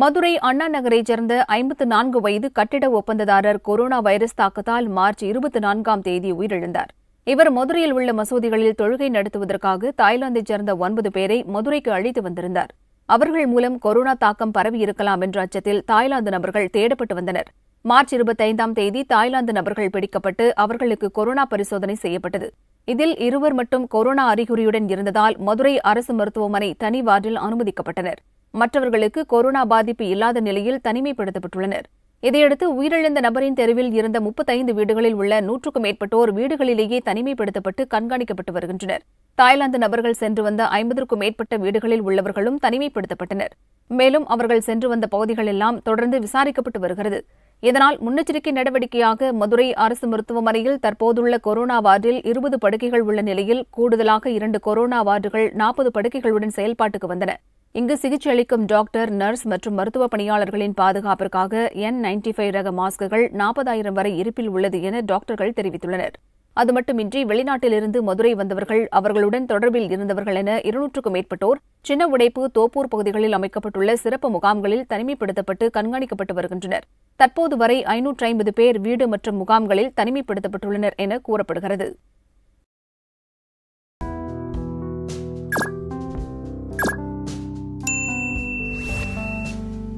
மதுரை அண்ணா நகரைச் சேர்ந்த ஐம்பத்து நான்கு வயது கட்டிட ஒப்பந்ததாரர் கொரோனா வைரஸ் தாக்கத்தால் மார்ச் இருபத்தி நான்காம் தேதி உயிரிழந்தார் இவர் மதுரையில் உள்ள மசூதிகளில் தொழுகை நடத்துவதற்காக தாய்லாந்தைச் சேர்ந்த ஒன்பது பேரை மதுரைக்கு அழைத்து வந்திருந்தார் அவர்கள் மூலம் கொரோனா தாக்கம் பரவியிருக்கலாம் என்ற அச்சத்தில் தாய்லாந்து நபர்கள் தேடப்பட்டு வந்தனர் மார்ச் இருபத்தைந்தாம் தேதி தாய்லாந்து நபர்கள் பிடிக்கப்பட்டு அவர்களுக்கு கொரோனா பரிசோதனை செய்யப்பட்டது இதில் இருவர் மட்டும் கொரோனா அறிகுறியுடன் இருந்ததால் மதுரை அரசு மருத்துவமனை தனி வார்டில் அனுமதிக்கப்பட்டனர் மற்றவர்களுக்கு கொரோனா பாதிப்பு இல்லாத நிலையில் தனிமைப்படுத்தப்பட்டுள்ளனர் இதையடுத்து உயிரிழந்த நபரின் தெருவில் இருந்த முப்பத்தைந்து வீடுகளில் உள்ள நூற்றுக்கும் மேற்பட்டோர் வீடுகளிலேயே தனிமைப்படுத்தப்பட்டு கண்காணிக்கப்பட்டு வருகின்றனர் தாய்லாந்து நபர்கள் சென்று வந்த ஐம்பதற்கும் மேற்பட்ட வீடுகளில் உள்ளவர்களும் தனிமைப்படுத்தப்பட்டனர் மேலும் அவர்கள் சென்று வந்த பகுதிகளெல்லாம் தொடர்ந்து விசாரிக்கப்பட்டு வருகிறது இதனால் முன்னெச்சரிக்கை நடவடிக்கையாக மதுரை அரசு மருத்துவமனையில் தற்போதுள்ள கொரோனா வார்டில் இருபது படுக்கைகள் உள்ள நிலையில் கூடுதலாக இரண்டு கொரோனா வார்டுகள் நாற்பது படுக்கைகளுடன் செயல்பாட்டுக்கு வந்தன இங்கு சிகிச்சை அளிக்கும் டாக்டர் நர்ஸ் மற்றும் மருத்துவ பணியாளர்களின் பாதுகாப்பிற்காக என் நைன்டி ஃபைவ் ரக மாஸ்குகள் நாற்பதாயிரம் வரை இருப்பில் உள்ளது என டாக்டர்கள் தெரிவித்துள்ளனர் அதுமட்டுமின்றி வெளிநாட்டிலிருந்து மதுரை வந்தவர்கள் அவர்களுடன் தொடர்பில் இருந்தவர்கள் என இருநூற்றுக்கும் மேற்பட்டோர் சின்ன உடைப்பு தோப்பூர் பகுதிகளில் அமைக்கப்பட்டுள்ள சிறப்பு முகாம்களில் தனிமைப்படுத்தப்பட்டு கண்காணிக்கப்பட்டு வருகின்றனர் தற்போது வரை ஐநூற்று ஐம்பது பேர் வீடு மற்றும் முகாம்களில் தனிமைப்படுத்தப்பட்டுள்ளனர் என கூறப்படுகிறது